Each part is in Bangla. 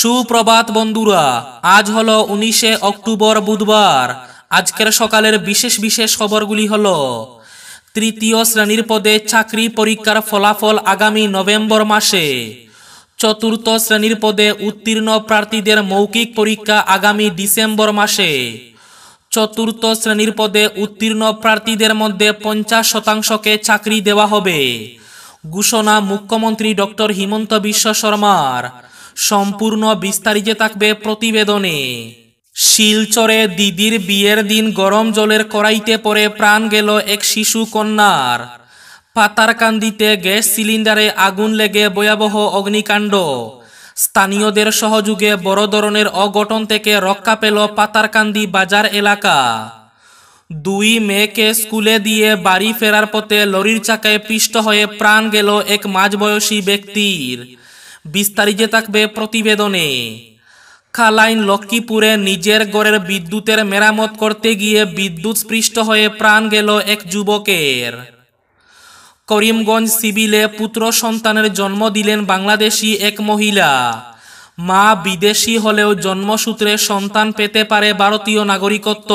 সুপ্রভাত বন্ধুরা আজ হলো উনিশে অক্টোবর বুধবার আজকের সকালের বিশেষ বিশেষ খবরগুলি হল তৃতীয় শ্রেণীর পদে চাকরি পরীক্ষার ফলাফল আগামী নভেম্বর মাসে চতুর্থ শ্রেণীর পদে উত্তীর্ণ প্রার্থীদের মৌখিক পরীক্ষা আগামী ডিসেম্বর মাসে চতুর্থ শ্রেণীর পদে উত্তীর্ণ প্রার্থীদের মধ্যে পঞ্চাশ শতাংশকে চাকরি দেওয়া হবে ঘোষণা মুখ্যমন্ত্রী ডক্টর হিমন্ত বিশ্ব শর্মার সম্পূর্ণ বিস্তারিত থাকবে প্রতিবেদনে শিলচরে দিদির বিয়ের দিন গরম জলের কড়াইতে পড়ে প্রাণ গেল এক শিশু কন্যার পাতারকান্দিতে গ্যাস সিলিন্ডারে আগুন লেগে ভয়াবহ অগ্নিকাণ্ড স্থানীয়দের সহযোগে বড় ধরনের অঘটন থেকে রক্ষা পেল পাতারকান্দি বাজার এলাকা দুই মেয়েকে স্কুলে দিয়ে বাড়ি ফেরার পথে লরির চাকায় পিষ্ট হয়ে প্রাণ গেল এক মাঝবয়সী ব্যক্তির বিস্তারিত থাকবে প্রতিবেদনে খালাইন লক্ষ্মীপুরে নিজের গড়ের বিদ্যুতের মেরামত করতে গিয়ে বিদ্যুৎ স্পৃষ্ট হয়ে প্রাণ গেল এক যুবকের করিমগঞ্জ সিভিলে পুত্র সন্তানের জন্ম দিলেন বাংলাদেশি এক মহিলা মা বিদেশি হলেও জন্মসূত্রে সন্তান পেতে পারে ভারতীয় নাগরিকত্ব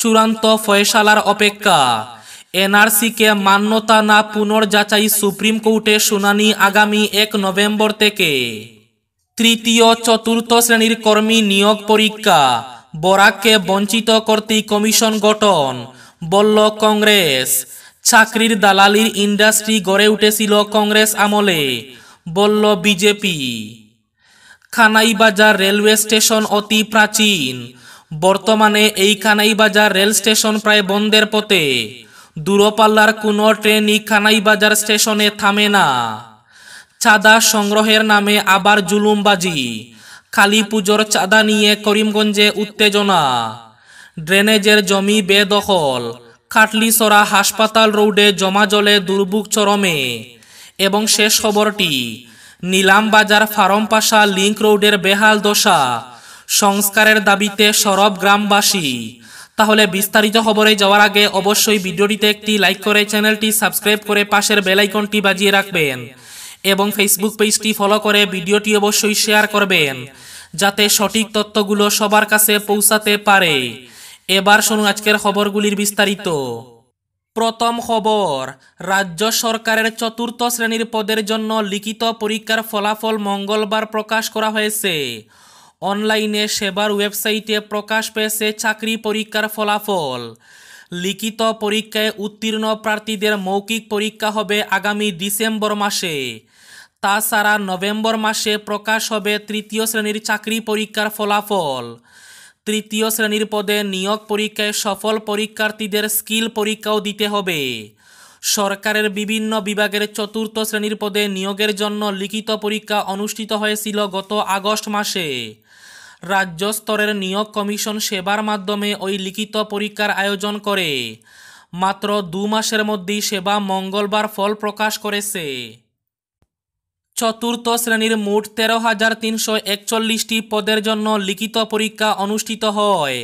চূড়ান্ত ফয়সালার অপেক্ষা এনআরসিকে মান্যতা না পুনর্যাচাই সুপ্রিম কোর্টে শুনানি আগামী এক নভেম্বর থেকে তৃতীয় চতুর্থ শ্রেণীর কর্মী নিয়োগ পরীক্ষা বরাককে বঞ্চিত করতে কমিশন গঠন বলল কংগ্রেস চাকরির দালালির ইন্ডাস্ট্রি গড়ে উঠেছিল কংগ্রেস আমলে বলল বিজেপি খানাইবাজার রেলওয়ে স্টেশন অতি প্রাচীন বর্তমানে এই খানাইবাজার রেল স্টেশন প্রায় বন্ধের পথে দূরপাল্লার কোনো ট্রেনই খানাইবাজার স্টেশনে থামে না চাঁদা সংগ্রহের নামে আবার জুলুমবাজি কালী পুজোর চাঁদা নিয়ে করিমগঞ্জে উত্তেজনা ড্রেনেজের জমি বেদখল কাটলিসরা হাসপাতাল রোডে জমা জলে দুর্ভোগ চরমে এবং শেষ খবরটি নিলাম বাজার ফারমপাশা লিংক রোডের বেহাল দশা সংস্কারের দাবিতে সরব গ্রামবাসী তাহলে বিস্তারিত খবরে যাওয়ার আগে অবশ্যই ভিডিওটিতে একটি লাইক করে চ্যানেলটি সাবস্ক্রাইব করে পাশের বেলাইকনটি বাজিয়ে রাখবেন এবং ফেসবুক পেজটি ফলো করে ভিডিওটি অবশ্যই শেয়ার করবেন যাতে সঠিক তথ্যগুলো সবার কাছে পৌঁছাতে পারে এবার শুনুন আজকের খবরগুলির বিস্তারিত প্রথম খবর রাজ্য সরকারের চতুর্থ শ্রেণীর পদের জন্য লিখিত পরীক্ষার ফলাফল মঙ্গলবার প্রকাশ করা হয়েছে অনলাইনে সেবার ওয়েবসাইটে প্রকাশ পেয়েছে চাকরি পরীক্ষার ফলাফল লিখিত পরীক্ষায় উত্তীর্ণ প্রার্থীদের মৌখিক পরীক্ষা হবে আগামী ডিসেম্বর মাসে তাছাড়া নভেম্বর মাসে প্রকাশ হবে তৃতীয় শ্রেণীর চাকরি পরীক্ষার ফলাফল তৃতীয় শ্রেণীর পদে নিয়োগ পরীক্ষায় সফল পরীক্ষার্থীদের স্কিল পরীক্ষাও দিতে হবে সরকারের বিভিন্ন বিভাগের চতুর্থ শ্রেণীর পদে নিয়োগের জন্য লিখিত পরীক্ষা অনুষ্ঠিত হয়েছিল গত আগস্ট মাসে রাজ্য স্তরের নিয়োগ কমিশন সেবার মাধ্যমে ওই লিখিত পরীক্ষার আয়োজন করে মাত্র দু মাসের মধ্যেই সেবা মঙ্গলবার ফল প্রকাশ করেছে চতুর্থ শ্রেণীর মোট তেরো হাজার তিনশো একচল্লিশটি পদের জন্য লিখিত পরীক্ষা অনুষ্ঠিত হয়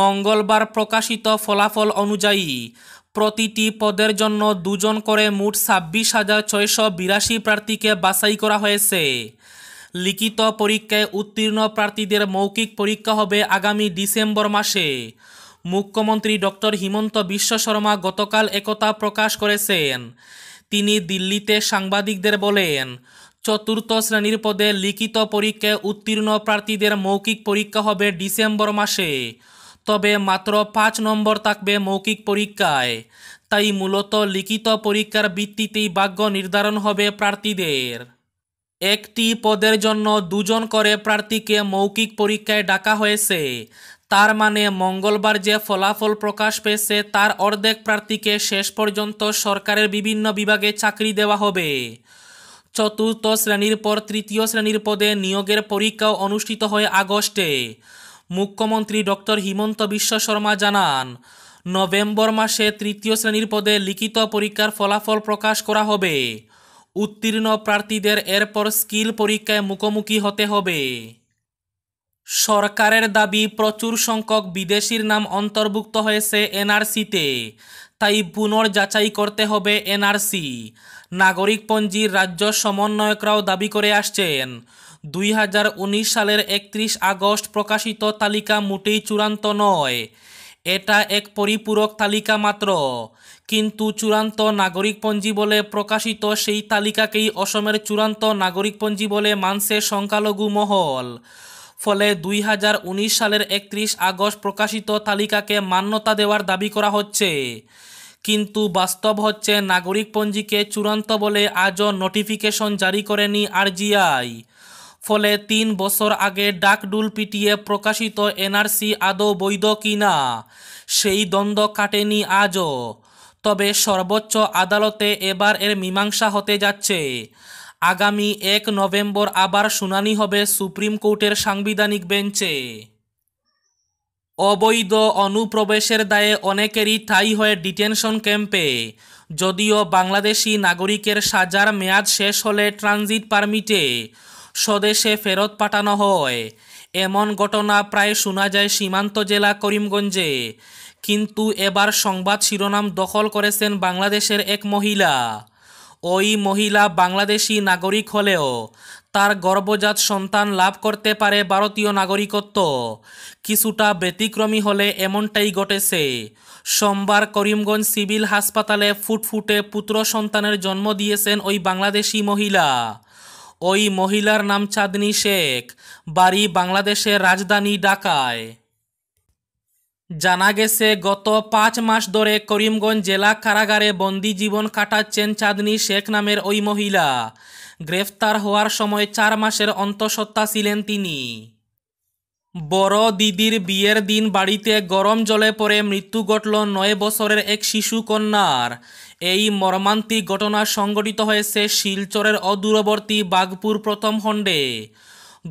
মঙ্গলবার প্রকাশিত ফলাফল অনুযায়ী প্রতিটি পদের জন্য দুজন করে মোট ছাব্বিশ হাজার ছয়শো বিরাশি প্রার্থীকে বাছাই করা হয়েছে লিখিত পরীক্ষায় উত্তীর্ণ প্রার্থীদের মৌখিক পরীক্ষা হবে আগামী ডিসেম্বর মাসে মুখ্যমন্ত্রী ডক্টর হিমন্ত বিশ্ব শর্মা গতকাল একতা প্রকাশ করেছেন তিনি দিল্লিতে সাংবাদিকদের বলেন চতুর্থ শ্রেণীর পদে লিখিত পরীক্ষায় উত্তীর্ণ প্রার্থীদের মৌখিক পরীক্ষা হবে ডিসেম্বর মাসে তবে মাত্র পাঁচ নম্বর থাকবে মৌখিক পরীক্ষায় তাই মূলত লিখিত পরীক্ষার ভিত্তিতেই ভাগ্য নির্ধারণ হবে প্রার্থীদের একটি পদের জন্য দুজন করে প্রার্থীকে মৌখিক পরীক্ষায় ডাকা হয়েছে তার মানে মঙ্গলবার যে ফলাফল প্রকাশ পেয়েছে তার অর্ধেক প্রার্থীকে শেষ পর্যন্ত সরকারের বিভিন্ন বিভাগে চাকরি দেওয়া হবে চতুর্থ শ্রেণীর পর তৃতীয় শ্রেণীর পদে নিয়োগের পরীক্ষাও অনুষ্ঠিত হয় আগস্টে মুখ্যমন্ত্রী ডক্টর হিমন্ত বিশ্ব শর্মা জানান নভেম্বর মাসে তৃতীয় শ্রেণীর পদে লিখিত পরীক্ষার ফলাফল প্রকাশ করা হবে উত্তীর্ণ প্রার্থীদের এরপর স্কিল পরীক্ষায় মুখোমুখি হতে হবে সরকারের দাবি প্রচুর সংখ্যক বিদেশির নাম অন্তর্ভুক্ত হয়েছে এনআরসিতে তাই যাচাই করতে হবে এনআরসি নাগরিকপঞ্জির রাজ্য সমন্বয়করাও দাবি করে আসছেন দুই হাজার উনিশ সালের একত্রিশ আগস্ট প্রকাশিত তালিকা মোটেই চূড়ান্ত নয় এটা এক পরিপূরক তালিকা মাত্র কিন্তু চূড়ান্ত নাগরিকপঞ্জি বলে প্রকাশিত সেই তালিকাকেই অসমের চূড়ান্ত নাগরিকপঞ্জি বলে মানছে সংখ্যালঘু মহল ফলে দুই সালের একত্রিশ আগস্ট প্রকাশিত তালিকাকে মান্যতা দেওয়ার দাবি করা হচ্ছে কিন্তু বাস্তব হচ্ছে নাগরিকপঞ্জিকে চূড়ান্ত বলে আজও নোটিফিকেশন জারি করেনি আরজিআই ফলে তিন বছর আগে ডাকডুল পিটিয়ে প্রকাশিত এনআরসি আদৌ বৈধ কিনা সেই দ্বন্দ্ব কাটেনি আজও তবে সর্বোচ্চ আদালতে এবার এর মীমাংসা হতে যাচ্ছে আগামী এক নভেম্বর আবার শুনানি হবে সুপ্রিম কোর্টের সাংবিধানিক বেঞ্চে অবৈধ অনুপ্রবেশের দায়ে অনেকেরই থাই হয়ে ডিটেনশন ক্যাম্পে যদিও বাংলাদেশি নাগরিকের সাজার মেয়াদ শেষ হলে ট্রানজিট পারমিটে স্বদেশে ফেরত পাঠানো হয় এমন ঘটনা প্রায় শোনা যায় সীমান্ত জেলা করিমগঞ্জে কিন্তু এবার সংবাদ শিরোনাম দখল করেছেন বাংলাদেশের এক মহিলা ওই মহিলা বাংলাদেশি নাগরিক হলেও তার গর্ভজাত সন্তান লাভ করতে পারে ভারতীয় নাগরিকত্ব কিছুটা ব্যতিক্রমী হলে এমনটাই ঘটেছে সোমবার করিমগঞ্জ সিভিল হাসপাতালে ফুটফুটে পুত্র সন্তানের জন্ম দিয়েছেন ওই বাংলাদেশি মহিলা ওই মহিলার নাম চাঁদনী শেখ বাড়ি বাংলাদেশের রাজধানী ঢাকায় জানা গেছে গত পাঁচ মাস ধরে করিমগঞ্জ জেলা কারাগারে বন্দি জীবন কাটাচ্ছেন চাঁদনী শেখ নামের ওই মহিলা গ্রেফতার হওয়ার সময় চার মাসের অন্তঃসত্ত্বা ছিলেন তিনি বড় দিদির বিয়ের দিন বাড়িতে গরম জলে পড়ে মৃত্যু ঘটল নয় বছরের এক শিশু কন্যার এই মর্মান্তিক ঘটনা সংঘটিত হয়েছে শিলচরের অদূরবর্তী বাগপুর প্রথম খণ্ডে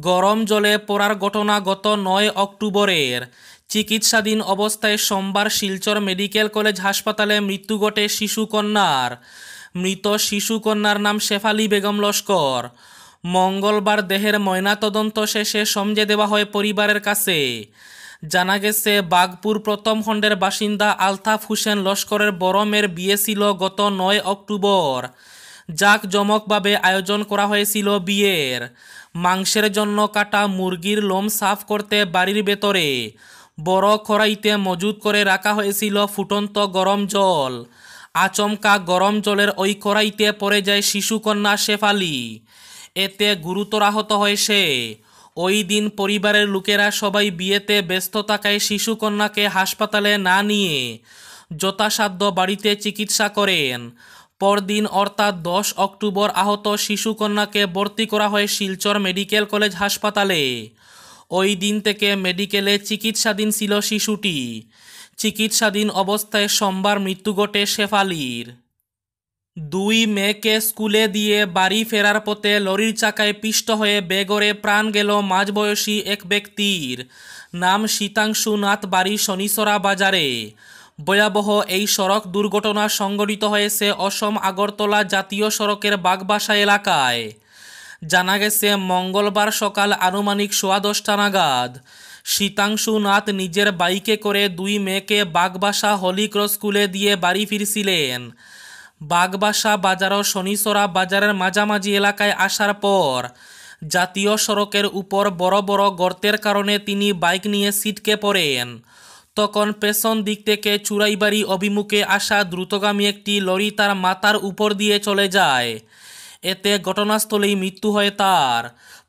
গরম জলে পড়ার ঘটনা গত নয় অক্টোবরের চিকিৎসাধীন অবস্থায় সোমবার শিলচর মেডিকেল কলেজ হাসপাতালে মৃত্যু ঘটে শিশুকন্যার মৃত শিশুকন্যার নাম শেফালি বেগম লস্কর মঙ্গলবার দেহের ময়নাতদন্ত শেষে সমঝে দেওয়া হয় পরিবারের কাছে জানা গেছে বাগপুর প্রথম খণ্ডের বাসিন্দা আলতাফ হুসেন লস্করের বরমের বিয়ে ছিল গত নয় অক্টোবর জাক জমকভাবে আয়োজন করা হয়েছিল বিয়ের মাংসের জন্য কাটা মুরগির লোম সাফ করতে বাড়ির ভেতরে বড় খড়াইতে মজুদ করে রাখা হয়েছিল ফুটন্ত গরম জল আচমকা গরম জলের ওই খড়াইতে পড়ে যায় শিশুকন্যা শেফালি এতে গুরুতর আহত হয় সে ওই দিন পরিবারের লোকেরা সবাই বিয়েতে ব্যস্ত থাকায় শিশুকন্যাকে হাসপাতালে না নিয়ে যথাসাধ্য বাড়িতে চিকিৎসা করেন পরদিন অর্থাৎ দশ অক্টোবর আহত শিশুকন্যাকে ভর্তি করা হয় শিলচর মেডিকেল কলেজ হাসপাতালে ওই দিন থেকে মেডিকেলে চিকিৎসাধীন ছিল শিশুটি চিকিৎসাধীন অবস্থায় সোমবার মৃত্যু ঘটে শেফালির দুই মেয়েকে স্কুলে দিয়ে বাড়ি ফেরার পথে লরির চাকায় পিষ্ট হয়ে বেগরে প্রাণ গেল মাঝবয়সী এক ব্যক্তির নাম শীতাংশু নাথ বাড়ি শনিসরা বাজারে ভয়াবহ এই সড়ক দুর্ঘটনা সংঘটিত হয়েছে অসম আগরতলা জাতীয় সড়কের বাগবাসা এলাকায় জানা গেছে মঙ্গলবার সকাল আনুমানিক সোয়া দশটা নাগাদ শীতাংশু নাথ নিজের বাইকে করে দুই মেয়েকে বাগবাসা হলিক্রস স্কুলে দিয়ে বাড়ি ফিরছিলেন বাগবাসা বাজার ও শনিসরা বাজারের মাঝামাঝি এলাকায় আসার পর জাতীয় সড়কের উপর বড় বড় গর্তের কারণে তিনি বাইক নিয়ে সিটকে পড়েন তখন পেছন দিক থেকে চুরাইবাড়ি অভিমুখে আসা দ্রুতগামী একটি লরি তার মাথার উপর দিয়ে চলে যায় এতে ঘটনাস্থলেই মৃত্যু হয় তার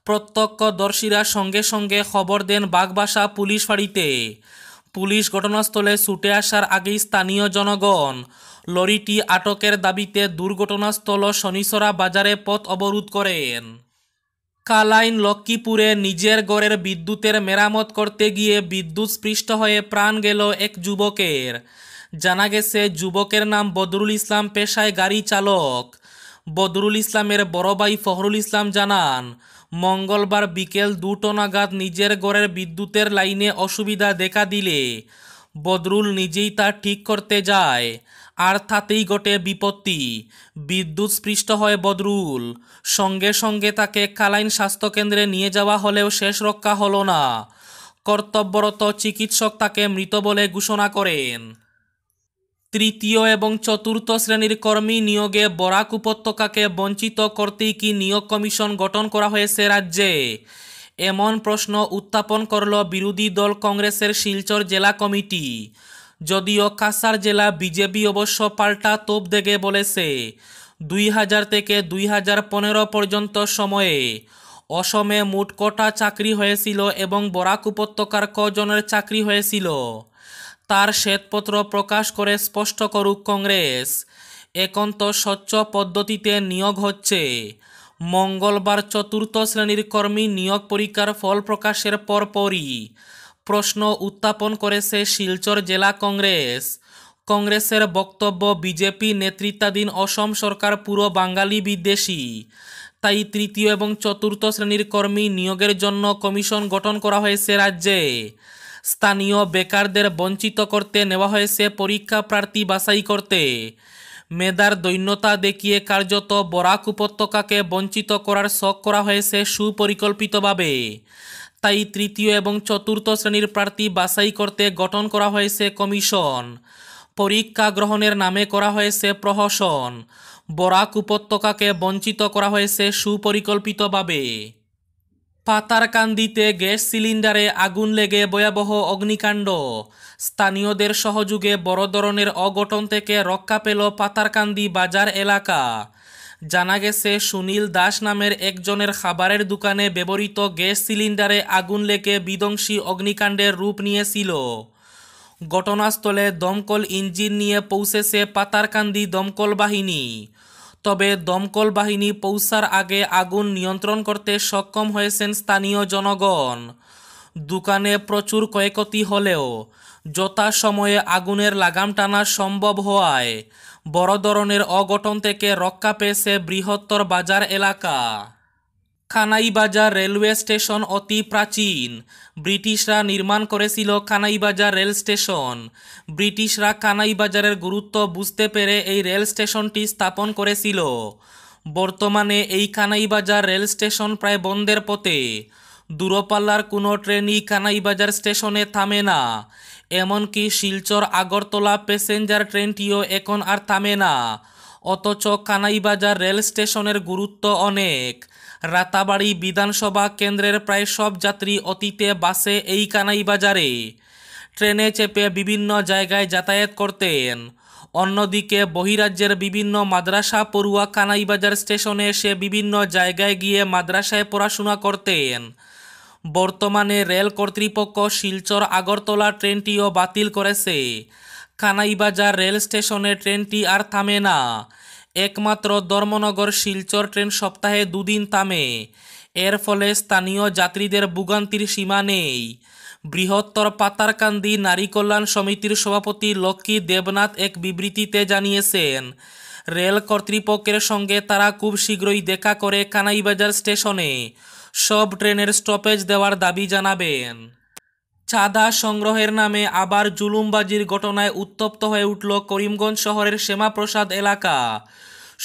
প্রত্যক্ষদর্শীরা সঙ্গে সঙ্গে খবর দেন বাগবাসা পুলিশ ফাঁড়িতে পুলিশ ঘটনাস্থলে ছুটে আসার আগেই স্থানীয় জনগণ লরিটি আটকের দাবিতে দুর্ঘটনাস্থল শনিসরা বাজারে পথ অবরোধ করেন কালাইন লক্ষ্মীপুরে নিজের গড়ের বিদ্যুতের মেরামত করতে গিয়ে বিদ্যুৎ স্পৃষ্ট হয়ে প্রাণ গেল এক যুবকের জানা গেছে যুবকের নাম বদরুল ইসলাম পেশায় গাড়ি চালক বদরুল ইসলামের বড় ভাই ফখরুল ইসলাম জানান মঙ্গলবার বিকেল দুটো নাগাদ নিজের গড়ের বিদ্যুতের লাইনে অসুবিধা দেখা দিলে বদরুল নিজেই তা ঠিক করতে যায় আর তাতেই ঘটে বিপত্তি বিদ্যুৎ স্পৃষ্ট হয় বদরুল সঙ্গে সঙ্গে তাকে কালাইন স্বাস্থ্যকেন্দ্রে নিয়ে যাওয়া হলেও শেষ রক্ষা হলো না কর্তব্যরত চিকিৎসক তাকে মৃত বলে ঘোষণা করেন তৃতীয় এবং চতুর্থ শ্রেণীর কর্মী নিয়োগে বরাক উপত্যকাকে বঞ্চিত করতেই কি নিয়োগ কমিশন গঠন করা হয়েছে রাজ্যে এমন প্রশ্ন উত্থাপন করল বিরোধী দল কংগ্রেসের শিলচর জেলা কমিটি যদিও কাসার জেলা বিজেপি অবশ্য পাল্টা তোপ দেগে বলেছে দুই হাজার থেকে দুই হাজার পনেরো পর্যন্ত সময়ে অসমে মোট কটা চাকরি হয়েছিল এবং বরাক উপত্যকার কজনের চাকরি হয়েছিল তার শ্বেতপত্র প্রকাশ করে স্পষ্ট করুক কংগ্রেস এখন তো স্বচ্ছ পদ্ধতিতে নিয়োগ হচ্ছে মঙ্গলবার চতুর্থ শ্রেণীর কর্মী নিয়োগ পরীক্ষার ফল প্রকাশের পরপরই প্রশ্ন উত্থাপন করেছে শিলচর জেলা কংগ্রেস কংগ্রেসের বক্তব্য বিজেপি নেতৃত্বাধীন অসম সরকার পুরো বাঙালি বিদ্বেষী তাই তৃতীয় এবং চতুর্থ শ্রেণীর কর্মী নিয়োগের জন্য কমিশন গঠন করা হয়েছে রাজ্যে স্থানীয় বেকারদের বঞ্চিত করতে নেওয়া হয়েছে পরীক্ষা প্রার্থী বাছাই করতে মেদার দৈন্যতা দেখিয়ে কার্যত বরাক উপত্যকাকে বঞ্চিত করার শখ করা হয়েছে সুপরিকল্পিতভাবে তাই তৃতীয় এবং চতুর্থ শ্রেণীর প্রার্থী বাছাই করতে গঠন করা হয়েছে কমিশন পরীক্ষা গ্রহণের নামে করা হয়েছে প্রহসন বরাক উপত্যকাকে বঞ্চিত করা হয়েছে সুপরিকল্পিতভাবে পাতারকান্দিতে গ্যাস সিলিন্ডারে আগুন লেগে ভয়াবহ অগ্নিকাণ্ড স্থানীয়দের সহযোগে বড় ধরনের অঘটন থেকে রক্ষা পেল পাতারকান্দি বাজার এলাকা জানা গেছে সুনীল দাস নামের একজনের খাবারের দোকানে ব্যবহৃত গ্যাস সিলিন্ডারে আগুন লেগে বিধ্বংসী অগ্নিকাণ্ডের রূপ নিয়েছিল ঘটনাস্থলে দমকল ইঞ্জিন নিয়ে পৌঁছেছে পাতারকান্দি দমকল বাহিনী তবে দমকল বাহিনী পৌঁছার আগে আগুন নিয়ন্ত্রণ করতে সক্ষম হয়েছেন স্থানীয় জনগণ দোকানে প্রচুর ক্ষয়ক্ষতি হলেও যথাসময়ে আগুনের লাগাম টানা সম্ভব হওয়ায় বড় ধরনের অঘটন থেকে রক্ষা পেয়েছে বৃহত্তর বাজার এলাকা খানাইবাজার রেলওয়ে স্টেশন অতি প্রাচীন ব্রিটিশরা নির্মাণ করেছিল খানাইবাজার রেল স্টেশন ব্রিটিশরা খানাইবাজারের গুরুত্ব বুঝতে পেরে এই রেল স্টেশনটি স্থাপন করেছিল বর্তমানে এই কানাইবাজার রেল স্টেশন প্রায় বন্ধের পথে দূরপাল্লার কোনো ট্রেনই কানাইবাজার স্টেশনে থামে না এমনকি শিলচর আগরতলা প্যাসেঞ্জার ট্রেনটিও এখন আর থামে না অথচ কানাইবাজার রেল স্টেশনের গুরুত্ব অনেক রাতাবাড়ি বিধানসভা কেন্দ্রের প্রায় সব যাত্রী অতীতে বাসে এই কানাই বাজারে ট্রেনে চেপে বিভিন্ন জায়গায় যাতায়াত করতেন অন্যদিকে বহিরাজ্যের বিভিন্ন মাদ্রাসা পড়ুয়া কানাইবাজার স্টেশনে এসে বিভিন্ন জায়গায় গিয়ে মাদ্রাসায় পড়াশোনা করতেন বর্তমানে রেল কর্তৃপক্ষ শিলচর আগরতলা ট্রেনটিও বাতিল করেছে কানাইবাজার রেল স্টেশনে ট্রেনটি আর থামে না একমাত্র ধর্মনগর শিলচর ট্রেন সপ্তাহে দুদিন থামে এর ফলে স্থানীয় যাত্রীদের ভোগান্তির সীমা নেই বৃহত্তর পাতারকান্দি নারী কল্যাণ সমিতির সভাপতি লক্ষ্মী দেবনাথ এক বিবৃতিতে জানিয়েছেন রেল কর্তৃপক্ষের সঙ্গে তারা খুব শীঘ্রই দেখা করে কানাইবাজার স্টেশনে সব ট্রেনের স্টপেজ দেওয়ার দাবি জানাবেন চাঁদা সংগ্রহের নামে আবার জুলুমবাজির ঘটনায় উত্তপ্ত হয়ে উঠল করিমগঞ্জ শহরের শ্যামাপ্রসাদ এলাকা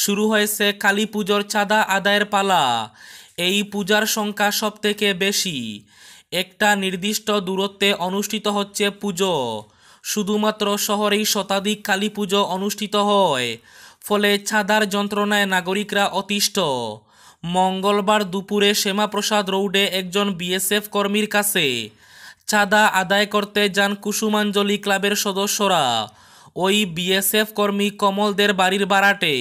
শুরু হয়েছে কালী পুজোর চাঁদা আদায়ের পালা এই পূজার সংখ্যা সবথেকে বেশি একটা নির্দিষ্ট দূরত্বে অনুষ্ঠিত হচ্ছে পুজো শুধুমাত্র শহরেই শতাধিক কালী পুজো অনুষ্ঠিত হয় ফলে ছাদার যন্ত্রণায় নাগরিকরা অতিষ্ঠ মঙ্গলবার দুপুরে শ্যামাপ্রসাদ রোডে একজন বিএসএফ কর্মীর কাছে চাঁদা আদায় করতে যান কুসুমাঞ্জলি ক্লাবের সদস্যরা ওই বিএসএফ কর্মী কমলদের বাড়ির বাড়াটে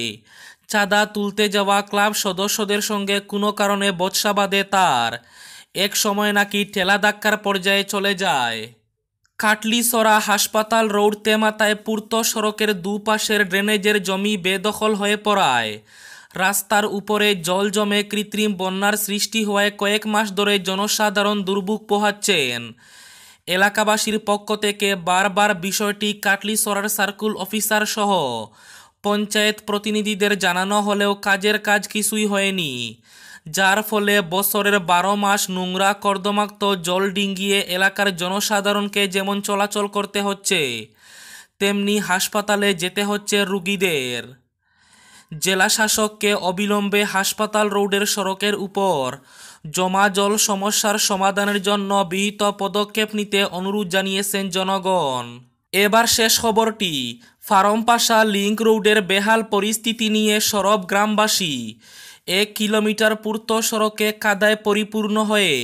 চাঁদা তুলতে যাওয়া ক্লাব সদস্যদের সঙ্গে কোনো কারণে বৎসা বাঁধে তার এক সময় নাকি ঠেলা ধাক্কার পর্যায়ে চলে যায় কাটলিসরা হাসপাতাল রোড তেমাতায় পূর্ত সড়কের দুপাশের ড্রেনেজের জমি বেদখল হয়ে পড়ায় রাস্তার উপরে জল জমে কৃত্রিম বন্যার সৃষ্টি হওয়ায় কয়েক মাস ধরে জনসাধারণ দুর্ভোগ পোহাচ্ছেন এলাকাবাসীর পক্ষ থেকে বারবার বিষয়টি কাটলিসরার সার্কুল অফিসার সহ পঞ্চায়েত প্রতিনিধিদের জানানো হলেও কাজের কাজ কিছুই হয়নি যার ফলে বছরের বারো মাস নোংরা কর্দমাক্ত জল ডিঙ্গিয়ে এলাকার জনসাধারণকে যেমন চলাচল করতে হচ্ছে তেমনি হাসপাতালে যেতে হচ্ছে রুগীদের জেলাশাসককে অবিলম্বে হাসপাতাল রোডের সড়কের উপর জমা জল সমস্যার সমাধানের জন্য বিহিত পদক্ষেপ নিতে অনুরোধ জানিয়েছেন জনগণ এবার শেষ খবরটি ফারমপাশা লিংক রোডের বেহাল পরিস্থিতি নিয়ে সরব গ্রামবাসী এক কিলোমিটার পূর্ত সড়কে কাদায় পরিপূর্ণ হয়ে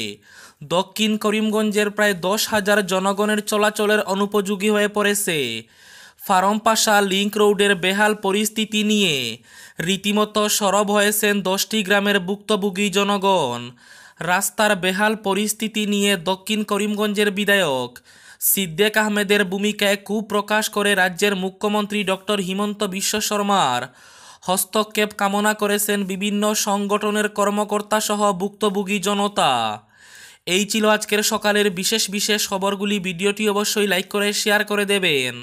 দক্ষিণ করিমগঞ্জের প্রায় দশ হাজার জনগণের চলাচলের অনুপযোগী হয়ে পড়েছে ফারমপাশা লিংক রোডের বেহাল পরিস্থিতি নিয়ে রীতিমতো সরব হয়েছেন দশটি গ্রামের ভুক্তভোগী জনগণ রাস্তার বেহাল পরিস্থিতি নিয়ে দক্ষিণ করিমগঞ্জের বিধায়ক সিদ্দেক আহমেদের ভূমিকায় কুপ্রকাশ করে রাজ্যের মুখ্যমন্ত্রী ডক্টর হিমন্ত বিশ্ব শর্মার হস্তক্ষেপ কামনা করেছেন বিভিন্ন সংগঠনের কর্মকর্তাসহ ভুক্তভোগী জনতা এই ছিল আজকের সকালের বিশেষ বিশেষ খবরগুলি ভিডিওটি অবশ্যই লাইক করে শেয়ার করে দেবেন